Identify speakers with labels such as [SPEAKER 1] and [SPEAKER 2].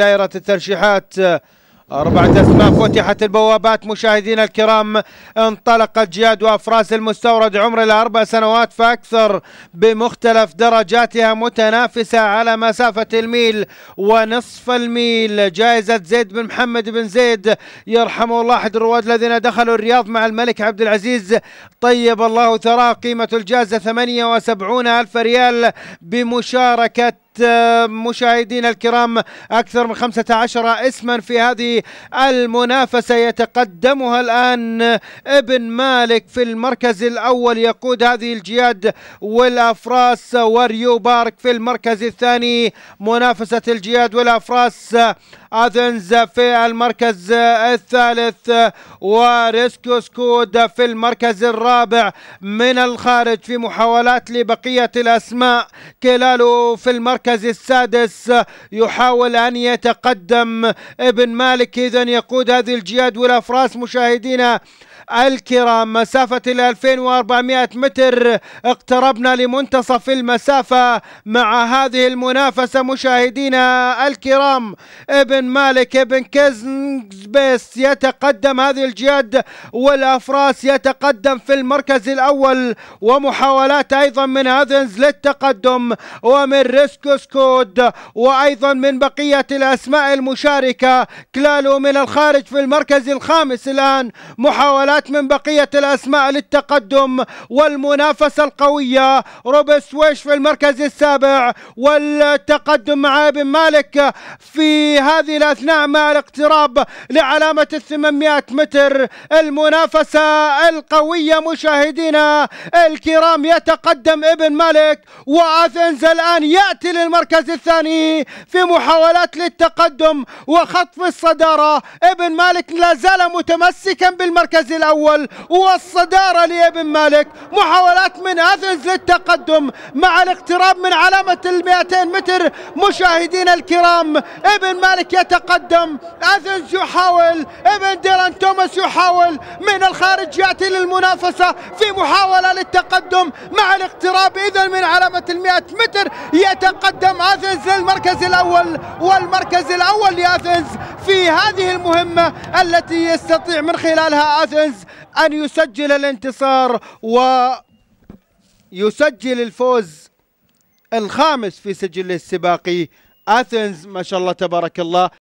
[SPEAKER 1] دائرة الترشيحات أربعة أسماء فتحت البوابات مشاهدينا الكرام انطلقت جياد وأفراس المستورد عمر الأربع سنوات فأكثر بمختلف درجاتها متنافسة على مسافة الميل ونصف الميل جائزة زيد بن محمد بن زيد يرحمه الله أحد الرواد الذين دخلوا الرياض مع الملك عبد العزيز طيب الله ثراه قيمة الجائزة 78 ألف ريال بمشاركة مشاهدينا الكرام أكثر من 15 اسما في هذه المنافسة يتقدمها الآن ابن مالك في المركز الأول يقود هذه الجياد والأفراس وريو بارك في المركز الثاني منافسة الجياد والأفراس أذنز في المركز الثالث وريسكو سكود في المركز الرابع من الخارج في محاولات لبقية الأسماء كلالو في المركز المركز السادس يحاول أن يتقدم ابن مالك إذا يقود هذه الجياد والأفراس مشاهدينا الكرام مسافة ال 2400 متر اقتربنا لمنتصف المسافة مع هذه المنافسة مشاهدينا الكرام ابن مالك ابن كيزنبيس يتقدم هذه الجياد والافراس يتقدم في المركز الاول ومحاولات ايضا من هذنز للتقدم ومن ريسكو سكود وايضا من بقية الاسماء المشاركة كلالو من الخارج في المركز الخامس الان محاولات النجاة من بقية الأسماء للتقدم والمنافسة القوية روب سويش في المركز السابع والتقدم مع ابن مالك في هذه الأثناء مع الاقتراب لعلامة ال 800 متر المنافسة القوية مشاهدينا الكرام يتقدم ابن مالك وأثنز الآن يأتي للمركز الثاني في محاولات للتقدم وخطف الصدارة ابن مالك لا زال متمسكا بالمركز الأول الأول والصدارة لابن مالك محاولات من أثنز للتقدم مع الاقتراب من علامة المئتين متر مشاهدين الكرام ابن مالك يتقدم أثنز يحاول ابن ديران توماس يحاول من الخارج يأتي للمنافسة في محاولة للتقدم مع الاقتراب إذا من علامة المئة متر يتقدم أثنز للمركز الأول والمركز الأول لأثلث في هذه المهمة التي يستطيع من خلالها أثنز الفوز أن يسجل الانتصار ويسجل الفوز الخامس في سجله السباقي أثنز ما شاء الله تبارك الله